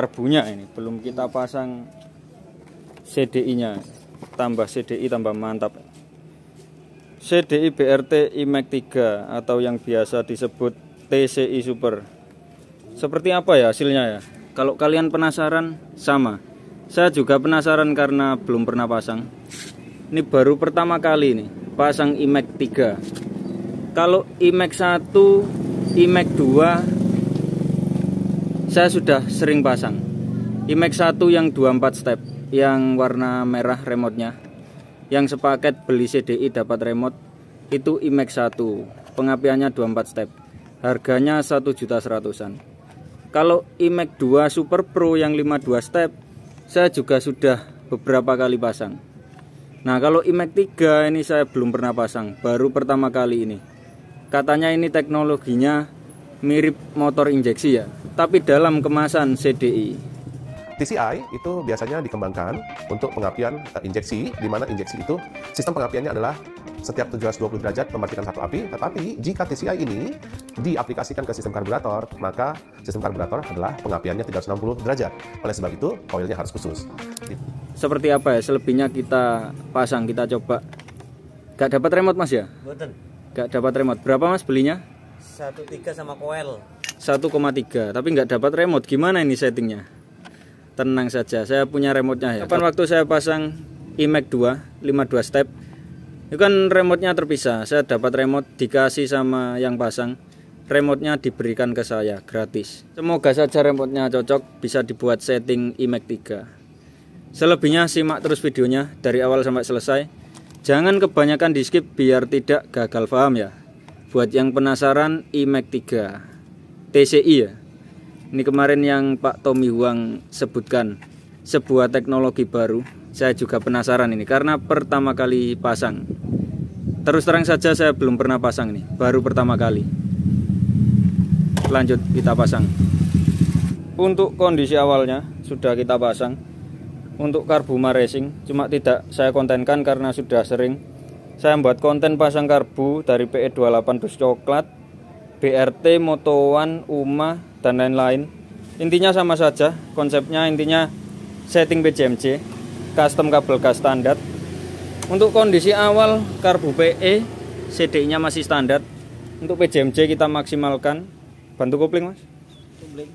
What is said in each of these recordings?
karbunya ini belum kita pasang CDI nya tambah CDI tambah mantap CDI BRT IMEC 3 atau yang biasa disebut TCI Super seperti apa ya hasilnya ya kalau kalian penasaran sama saya juga penasaran karena belum pernah pasang ini baru pertama kali nih pasang IMEC 3 kalau IMEC 1 IMEC 2 saya sudah sering pasang IMAX 1 yang 24 step yang warna merah remote-nya yang sepaket beli CDI dapat remote itu IMAX 1 pengapiannya 24 step harganya 1 juta seratusan kalau IMAX 2 Super Pro yang 52 step saya juga sudah beberapa kali pasang nah kalau IMAX 3 ini saya belum pernah pasang baru pertama kali ini katanya ini teknologinya mirip motor injeksi ya, tapi dalam kemasan CDI. TCI itu biasanya dikembangkan untuk pengapian eh, injeksi, di mana injeksi itu sistem pengapiannya adalah setiap 720 derajat mematikan satu api, tetapi jika TCI ini diaplikasikan ke sistem karburator, maka sistem karburator adalah pengapiannya 360 derajat. Oleh sebab itu, koilnya harus khusus. Seperti apa ya, selebihnya kita pasang, kita coba. Gak dapat remote mas ya? Gak dapat remote. Berapa mas belinya? 1,3 sama koil 1,3 tapi nggak dapat remote gimana ini settingnya tenang saja saya punya remotenya ya kapan waktu saya pasang iMac 2 52 step itu kan remotenya terpisah saya dapat remote dikasih sama yang pasang remotenya diberikan ke saya gratis semoga saja remotenya cocok bisa dibuat setting iMac 3 selebihnya simak terus videonya dari awal sampai selesai jangan kebanyakan di skip biar tidak gagal paham ya buat yang penasaran IMAX 3 TCI ya ini kemarin yang Pak Tommy Huang sebutkan sebuah teknologi baru saya juga penasaran ini karena pertama kali pasang terus terang saja saya belum pernah pasang ini baru pertama kali lanjut kita pasang untuk kondisi awalnya sudah kita pasang untuk karbu racing cuma tidak saya kontenkan karena sudah sering saya buat konten pasang karbu dari PE28 dus coklat BRT motowan Uma dan lain-lain intinya sama saja konsepnya intinya setting BCMC, custom kabel gas standar untuk kondisi awal karbu PE CD nya masih standar untuk PJMC kita maksimalkan bantu kopling mas kopling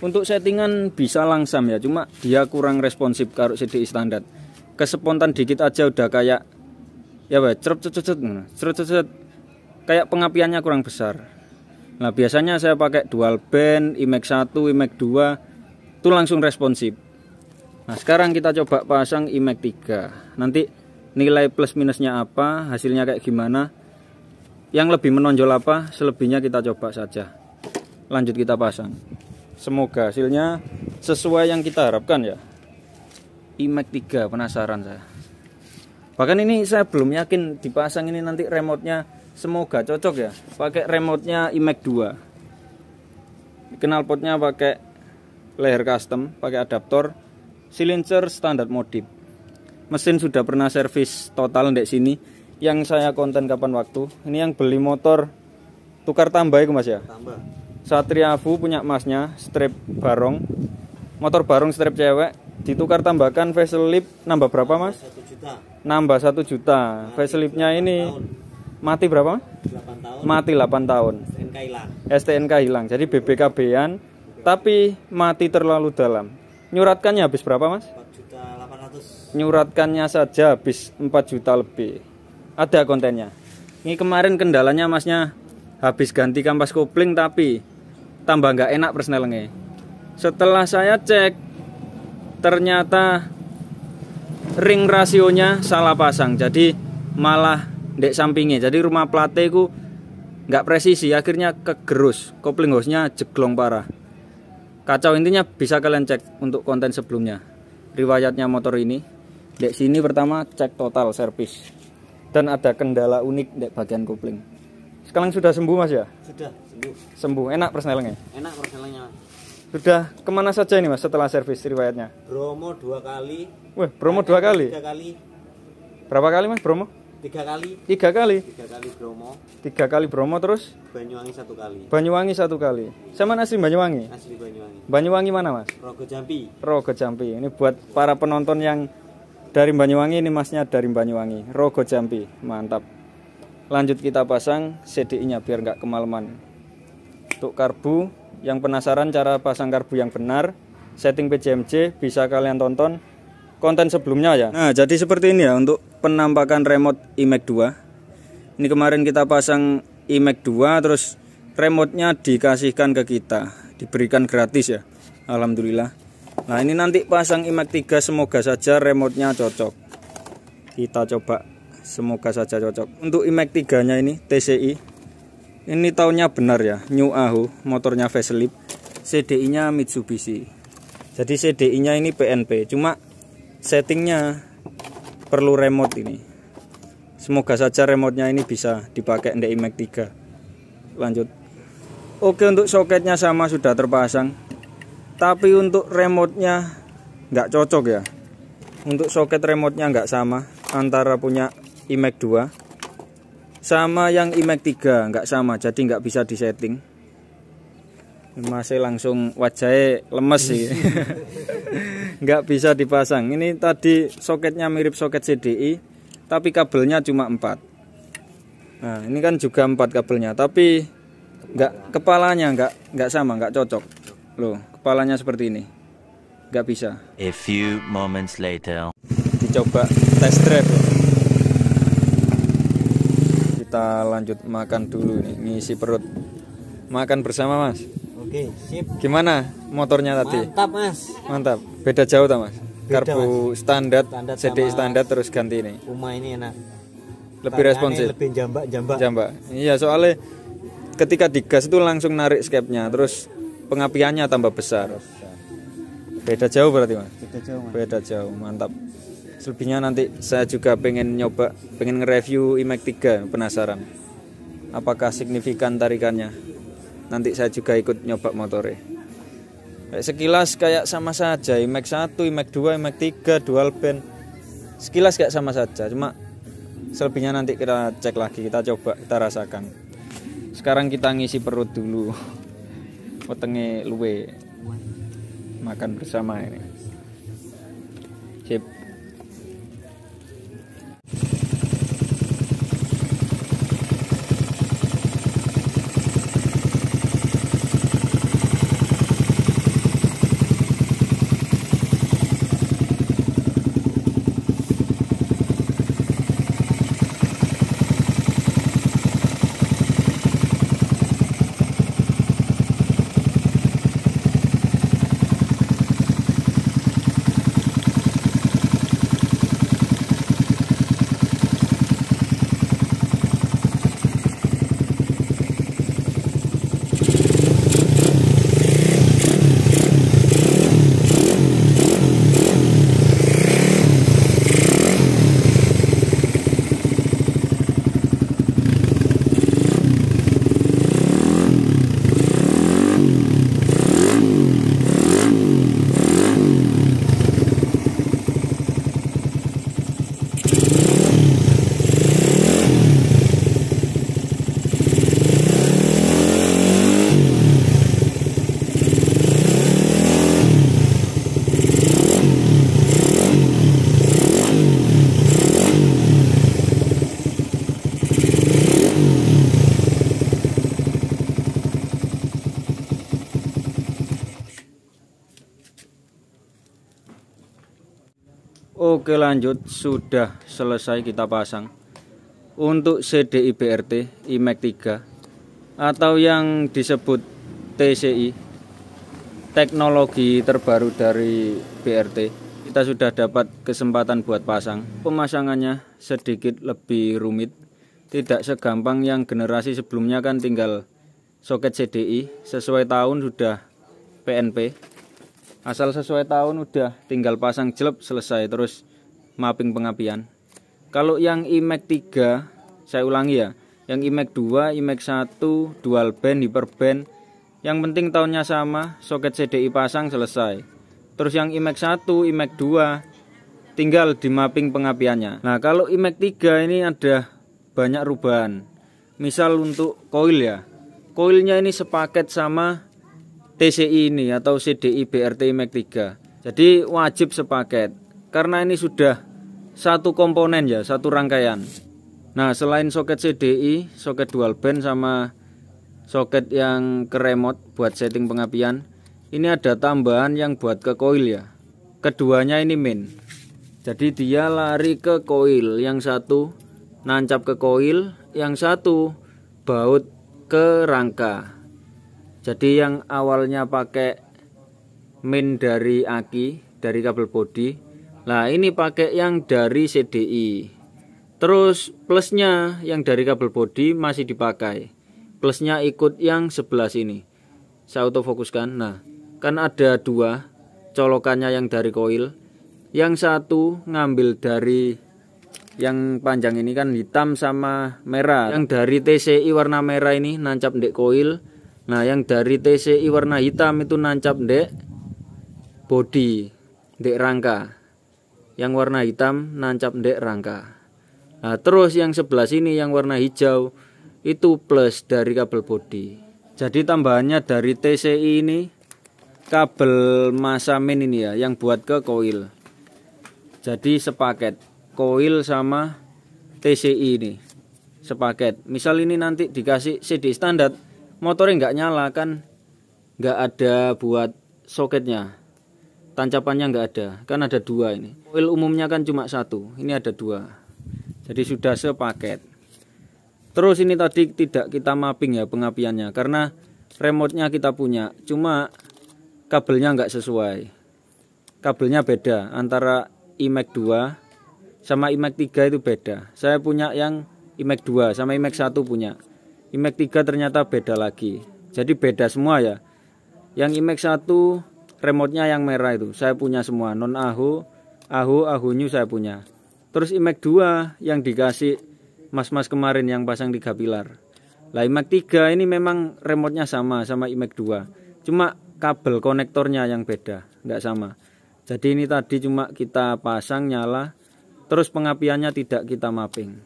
Untuk settingan bisa langsam ya, cuma dia kurang responsif kalau CD standar. Kesepontan dikit aja udah kayak ya bah, ya, cerut cerut cerut cerut cerut kayak pengapiannya kurang besar. Nah, biasanya saya pakai dual band, IMAX 1, IMAX 2 itu langsung responsif. Nah, sekarang kita coba pasang IMAX 3. Nanti nilai plus minusnya apa, hasilnya kayak gimana. Yang lebih menonjol apa, selebihnya kita coba saja. Lanjut kita pasang. Semoga hasilnya sesuai yang kita harapkan ya. imac 3 penasaran saya. Bahkan ini saya belum yakin dipasang ini nanti remote semoga cocok ya. Pakai remote-nya IMAX 2. Knalpotnya pakai leher custom, pakai adaptor, silencer standar modif. Mesin sudah pernah servis total di sini yang saya konten kapan waktu. Ini yang beli motor tukar tambah ya Mas ya? Tambah. Satria Fu punya emasnya, strip barong motor barong strip cewek ditukar tambahkan facelift nambah berapa mas? 1 juta. Nambah 1 juta. Mati faceliftnya ini tahun. mati berapa? 8 tahun. Mati 8 tahun. STNK hilang. STNK hilang. Jadi BBKB-an tapi mati terlalu dalam. Nyuratkannya habis berapa mas? 4 juta 800. Nyuratkannya saja habis 4 juta lebih. Ada kontennya. Ini kemarin kendalanya masnya habis ganti kampas kopling tapi tambah nggak enak persnelengnya setelah saya cek ternyata ring rasionya salah pasang jadi malah dek sampingnya jadi rumah plate ku nggak presisi akhirnya kegerus kopling hostnya jeglong parah kacau intinya bisa kalian cek untuk konten sebelumnya riwayatnya motor ini dek sini pertama cek total servis dan ada kendala unik dek bagian kopling sekarang sudah sembuh mas ya sudah sembuh sembuh enak persnelengnya enak persnelengnya sudah kemana saja ini mas setelah servis riwayatnya Bromo dua kali Wah, Bromo dua kali tiga kali berapa kali mas Bromo tiga kali tiga kali tiga kali Bromo tiga kali Bromo terus Banyuwangi satu kali Banyuwangi satu kali saya mana asli Banyuwangi asli Banyuwangi Banyuwangi mana mas Rogo Jampi Rogo Jampi ini buat para penonton yang dari Banyuwangi ini masnya dari Banyuwangi Rogo Jampi mantap lanjut kita pasang CDI nya biar nggak kemalaman untuk karbu, yang penasaran cara pasang karbu yang benar, setting PCMC bisa kalian tonton konten sebelumnya ya. Nah, jadi seperti ini ya untuk penampakan remote IMAX 2. Ini kemarin kita pasang IMAX 2 terus remote-nya dikasihkan ke kita, diberikan gratis ya. Alhamdulillah. Nah, ini nanti pasang IMAX 3 semoga saja remote-nya cocok. Kita coba semoga saja cocok. Untuk IMAX 3-nya ini TCI ini tahunnya benar ya, New Ahu, motornya facelift. CDI-nya Mitsubishi. Jadi CDI-nya ini PNP, cuma settingnya perlu remote ini. Semoga saja remote-nya ini bisa dipakai di iMac 3. Lanjut. Oke, untuk soketnya sama sudah terpasang. Tapi untuk remote-nya nggak cocok ya. Untuk soket remote-nya nggak sama antara punya IMAX 2 sama yang imac 3 nggak sama jadi nggak bisa disetting masih langsung wajahnya lemes sih nggak bisa dipasang ini tadi soketnya mirip soket CDI tapi kabelnya cuma 4 nah ini kan juga 4 kabelnya tapi nggak kepalanya nggak nggak sama nggak cocok loh kepalanya seperti ini nggak bisa a few moments later dicoba test drive kita lanjut makan dulu nih ngisi perut makan bersama mas oke sip gimana motornya tadi mantap mas mantap beda jauh tak mas beda, karbu mas. standar, CD standar terus ganti ini Uma ini enak lebih Tanya responsif lebih jambak jambak jambak iya soalnya ketika digas itu langsung narik skepnya terus pengapiannya tambah besar beda jauh berarti mas beda jauh mas. beda jauh mantap selebihnya nanti saya juga pengen nyoba pengen nge-review IMAX 3 penasaran apakah signifikan tarikannya nanti saya juga ikut nyoba motornya kayak sekilas kayak sama saja IMAX 1 IMAX 2 IMAX 3 dual band sekilas kayak sama saja cuma selebihnya nanti kita cek lagi kita coba kita rasakan sekarang kita ngisi perut dulu wetenge luwe makan bersama ini Oke lanjut sudah selesai kita pasang untuk CDI BRT IMEC 3 atau yang disebut TCI teknologi terbaru dari BRT kita sudah dapat kesempatan buat pasang pemasangannya sedikit lebih rumit tidak segampang yang generasi sebelumnya kan tinggal soket CDI sesuai tahun sudah PNP asal sesuai tahun udah tinggal pasang jelep selesai terus mapping pengapian kalau yang IMAX 3 saya ulangi ya yang IMAX 2, IMAX 1, dual band, hiper band yang penting tahunnya sama soket CDI pasang selesai terus yang IMAX 1, IMAX 2 tinggal di mapping pengapiannya nah kalau IMAX 3 ini ada banyak rubahan. misal untuk koil ya koilnya ini sepaket sama TCI ini atau CDI BRT MEK 3. Jadi wajib sepaket karena ini sudah satu komponen ya, satu rangkaian. Nah, selain soket CDI, soket dual band sama soket yang ke remote buat setting pengapian, ini ada tambahan yang buat ke coil ya. Keduanya ini main. Jadi dia lari ke coil yang satu nancap ke coil yang satu baut ke rangka jadi yang awalnya pakai min dari aki dari kabel body Nah ini pakai yang dari CDI Terus plusnya yang dari kabel body masih dipakai Plusnya ikut yang sebelah sini Saya autofokuskan Nah kan ada dua colokannya yang dari koil Yang satu ngambil dari yang panjang ini kan hitam sama merah Yang dari TCI warna merah ini nancap di koil Nah, yang dari TCI warna hitam itu nancap dek body, dek rangka. Yang warna hitam nancap dek rangka. Nah, terus yang sebelah sini yang warna hijau itu plus dari kabel body. Jadi tambahannya dari TCI ini kabel masa main ini ya yang buat ke koil. Jadi sepaket koil sama TCI ini sepaket. Misal ini nanti dikasih CD standar motornya nggak nyala kan nggak ada buat soketnya tancapannya nggak ada kan ada dua ini oil umumnya kan cuma satu ini ada dua jadi sudah sepaket terus ini tadi tidak kita mapping ya pengapiannya karena remote-nya kita punya cuma kabelnya nggak sesuai kabelnya beda antara imac 2 sama imac 3 itu beda saya punya yang imac 2 sama imac 1 punya IMAX 3 ternyata beda lagi jadi beda semua ya yang IMAX 1 remote yang merah itu saya punya semua non ahu ahu ahu new saya punya terus IMAX 2 yang dikasih mas-mas kemarin yang pasang di pilar lah IMAX 3 ini memang remote sama sama IMAX 2 cuma kabel konektornya yang beda nggak sama jadi ini tadi cuma kita pasang nyala terus pengapiannya tidak kita mapping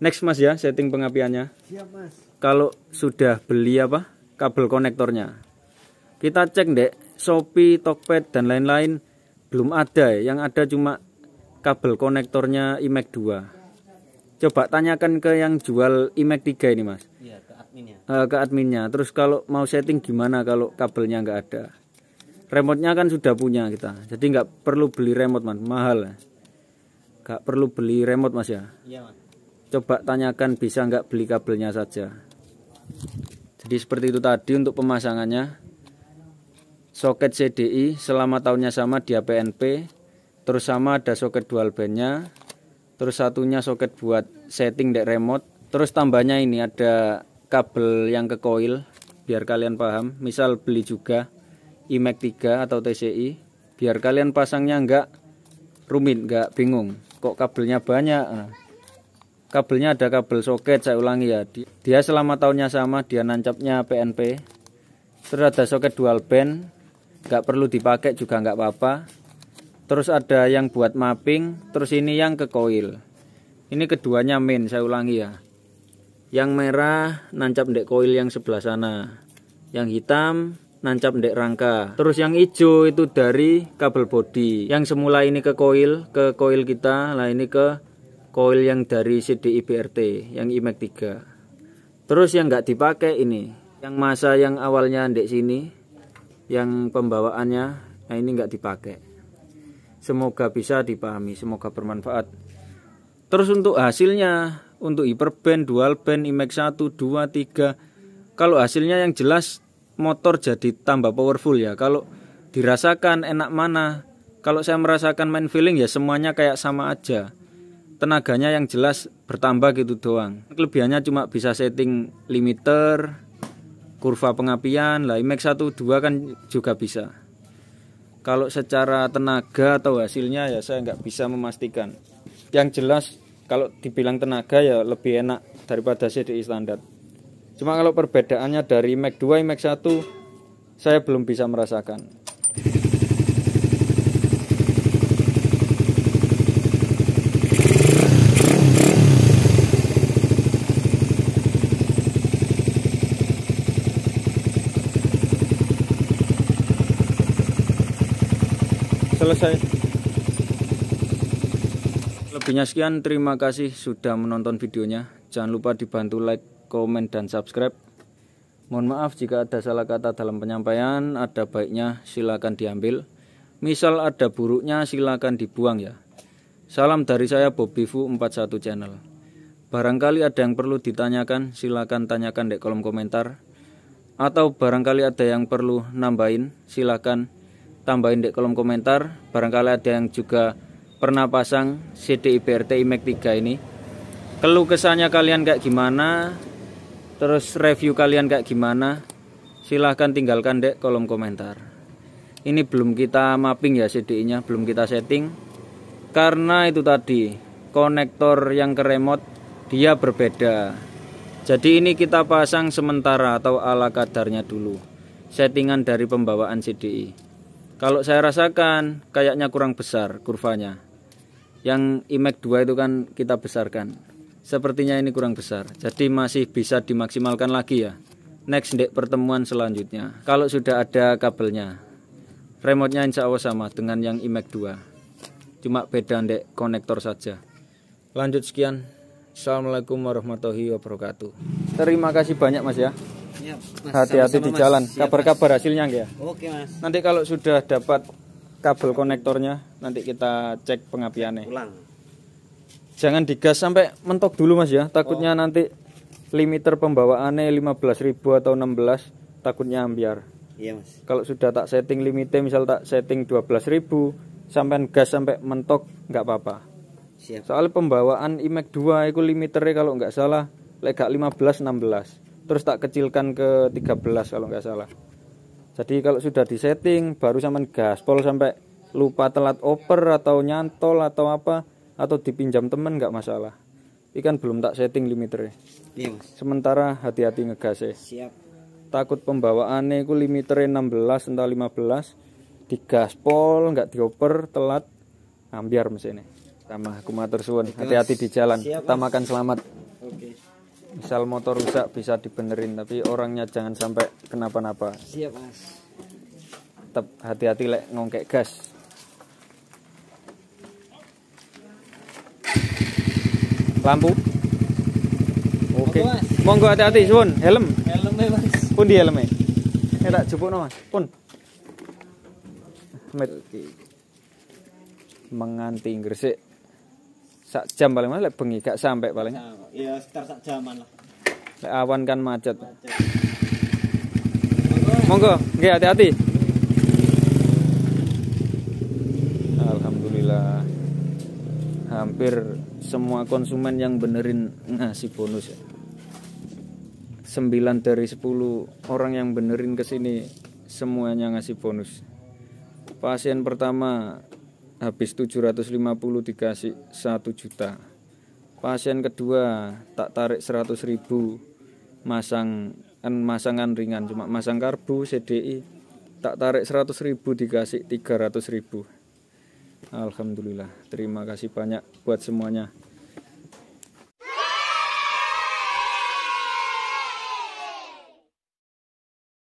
next mas ya setting pengapiannya siap mas kalau sudah beli apa kabel konektornya kita cek dek Shopee, Tokped dan lain-lain belum ada yang ada cuma kabel konektornya imac 2 coba tanyakan ke yang jual imac 3 ini mas ya, ke adminnya uh, ke adminnya terus kalau mau setting gimana kalau kabelnya nggak ada remote-nya kan sudah punya kita jadi nggak perlu beli remote mas mahal nggak perlu beli remote mas ya, ya mas. coba tanyakan bisa nggak beli kabelnya saja jadi seperti itu tadi untuk pemasangannya soket CDI selama tahunnya sama dia PNP terus sama ada soket dual bandnya terus satunya soket buat setting dek remote terus tambahnya ini ada kabel yang ke coil biar kalian paham misal beli juga IMEC 3 atau TCI biar kalian pasangnya enggak rumit enggak bingung kok kabelnya banyak nah, kabelnya ada kabel soket saya ulangi ya dia selama tahunnya sama dia nancapnya PNP terus ada soket dual band nggak perlu dipakai juga nggak apa-apa terus ada yang buat mapping terus ini yang ke koil ini keduanya main saya ulangi ya yang merah nancap dek koil yang sebelah sana yang hitam nancap dek rangka terus yang hijau itu dari kabel body yang semula ini ke koil ke koil kita lah ini ke koil yang dari cdibrt yang IMEC 3 terus yang nggak dipakai ini yang masa yang awalnya di sini yang pembawaannya nah ini nggak dipakai semoga bisa dipahami semoga bermanfaat terus untuk hasilnya untuk hyperband dual band IMEX 1 2 3 kalau hasilnya yang jelas motor jadi tambah powerful ya kalau dirasakan enak mana kalau saya merasakan main feeling ya semuanya kayak sama aja tenaganya yang jelas bertambah gitu doang kelebihannya cuma bisa setting limiter kurva pengapian lah IMAX 1 2 kan juga bisa kalau secara tenaga atau hasilnya ya saya nggak bisa memastikan yang jelas kalau dibilang tenaga ya lebih enak daripada CDI standar cuma kalau perbedaannya dari IMAX 2 IMAX 1 saya belum bisa merasakan selesai lebihnya sekian terima kasih sudah menonton videonya jangan lupa dibantu like komen dan subscribe mohon maaf jika ada salah kata dalam penyampaian ada baiknya silakan diambil misal ada buruknya silakan dibuang ya salam dari saya Bobifu 41 channel barangkali ada yang perlu ditanyakan silakan tanyakan di kolom komentar atau barangkali ada yang perlu nambahin silakan tambahin di kolom komentar barangkali ada yang juga pernah pasang CD IBRT IMEC 3 ini keluh kesannya kalian kayak gimana terus review kalian kayak gimana silahkan tinggalkan dek kolom komentar ini belum kita mapping ya CD nya belum kita setting karena itu tadi konektor yang ke remote dia berbeda jadi ini kita pasang sementara atau ala kadarnya dulu settingan dari pembawaan CDI kalau saya rasakan kayaknya kurang besar kurvanya. Yang IMAX 2 itu kan kita besarkan. Sepertinya ini kurang besar. Jadi masih bisa dimaksimalkan lagi ya. Next dek pertemuan selanjutnya. Kalau sudah ada kabelnya. Remote-nya insya Allah sama dengan yang IMAX 2. Cuma beda dek konektor saja. Lanjut sekian. Assalamualaikum warahmatullahi wabarakatuh. Terima kasih banyak mas ya. Iya, Hati-hati di jalan. Iya, Kabar-kabar hasilnya enggak ya? Oke, Mas. Nanti kalau sudah dapat kabel konektornya, nanti kita cek pengapiannya. Ulang. Jangan digas sampai mentok dulu, Mas ya. Takutnya oh. nanti limiter pembawaannya 15.000 atau 16, takutnya ambiar. Iya, Mas. Kalau sudah tak setting limitnya misal tak setting 12.000, sampai gas sampai mentok nggak apa-apa. Siap. Soal pembawaan IMAX 2 itu limiternya kalau nggak salah legak 15 16 terus tak kecilkan ke 13 kalau nggak salah jadi kalau sudah di setting baru sama gaspol sampai lupa telat oper atau nyantol atau apa atau dipinjam temen nggak masalah ikan belum tak setting limiternya iya, sementara hati-hati ngegas siap takut pembawaannya itu limiternya 16 entah 15 gaspol nggak dioper telat ambiar mesinnya sama aku matur suwun hati-hati di jalan kita makan selamat okay misal motor rusak bisa dibenerin tapi orangnya jangan sampai kenapa-napa siap mas tetap hati-hati lek ngongkek gas lampu oke monggo hati-hati suwun helm helm mas pun di helm ya eh, tak jupuk no mas pun Okay. menganti Gresik sak jam paling mana bengi gak sampai paling ya sekitar sak jaman lah awan kan macet, macet. monggo nggih hati-hati alhamdulillah hampir semua konsumen yang benerin ngasih bonus ya 9 dari 10 orang yang benerin ke sini semuanya ngasih bonus pasien pertama habis 750 dikasih 1 juta pasien kedua tak tarik 100 ribu masang kan masangan ringan cuma masang karbu CDI tak tarik 100 ribu dikasih 300 ribu Alhamdulillah terima kasih banyak buat semuanya